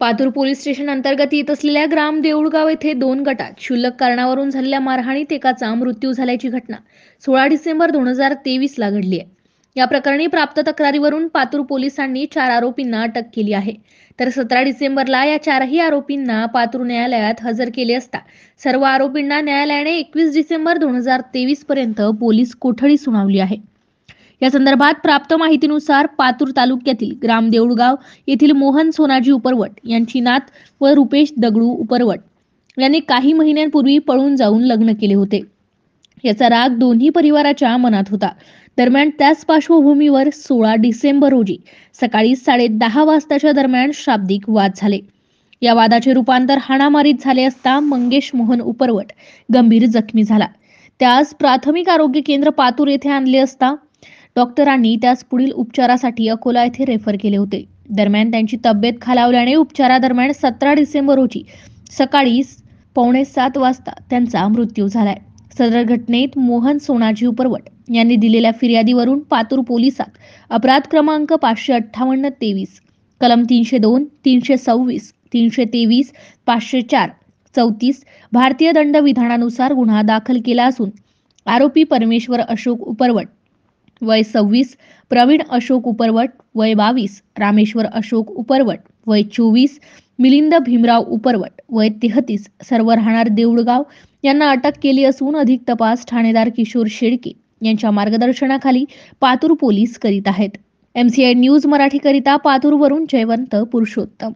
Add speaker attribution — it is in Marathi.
Speaker 1: पातूर पोलीस स्टेशन अंतर्गत येत असलेल्या ग्राम देऊळगाव येथे दोन गटात शुल्लक कारणावरून झालेल्या मारहाणीत एकाचा मृत्यू झाल्याची घटना सोळा डिसेंबर दोन हजार तेवीस ला घडली आहे या प्रकरणी प्राप्त तक्रारीवरून पातूर पोलिसांनी चार आरोपींना अटक केली आहे तर सतरा डिसेंबरला या चारही आरोपींना पातूर न्यायालयात हजर केले असता सर्व आरोपींना न्यायालयाने एकवीस डिसेंबर दोन हजार तेवीस पर्यंत पोलीस कोठडी सुनावली आहे या संदर्भात प्राप्त माहितीनुसार पातूर तालुक्यातील ग्राम देऊळगाव येथील मोहन सोनाजी उपरवट यांची नात व रुपेश दगडू उपरवट यांनी काही महिन्यांपूर्वी पळून जाऊन लग्न केले होते याचा राग दोन्ही परिवाराच्या मनात होता दरम्यान त्याच पार्श्वभूमीवर सोळा डिसेंबर रोजी सकाळी साडे दहा वाजताच्या दरम्यान शाब्दिक वाद झाले या वादाचे रूपांतर हाणामारीत झाले असता मंगेश मोहन उपरवट गंभीर जखमी झाला त्यास प्राथमिक आरोग्य केंद्र पातूर येथे आणले असता डॉक्टरांनी त्यास पुढील उपचारासाठी अकोला येथे रेफर केले होते दरम्यान त्यांची तब्येत खालावल्याने उपचारादरम्यान सतरा डिसेंबर रोजी सकाळी पावणे सात वाजता त्यांचा मृत्यू झालाय सदर घटनेत मोहन सोनाजी उपरवट यांनी दिलेल्या फिर्यादीवरून पातूर पोलिसात अपराध क्रमांक पाचशे अठ्ठावन्न तेवीस कलम तीनशे दोन तीनशे सव्वीस तीनशे तेवीस पाचशे चार चौतीस भारतीय दंड विधानानुसार गुन्हा दाखल केला असून आरोपी परमेश्वर अशोक उपरवट वय सव्वीस प्रवीण अशोक उपरवट वय बावीस रामेश्वर अशोक उपरवट वय चोवीस मिलिंद भीमराव उपरवट वय तेहतीस सर्व राहणार देऊळगाव यांना अटक केली असून अधिक तपास ठाणेदार किशोर शेडके यांच्या मार्गदर्शनाखाली पातूर पोलीस करीत आहेत एमसीआय न्यूज मराठी मराठीकरिता पातूरवरून जयवंत पुरुषोत्तम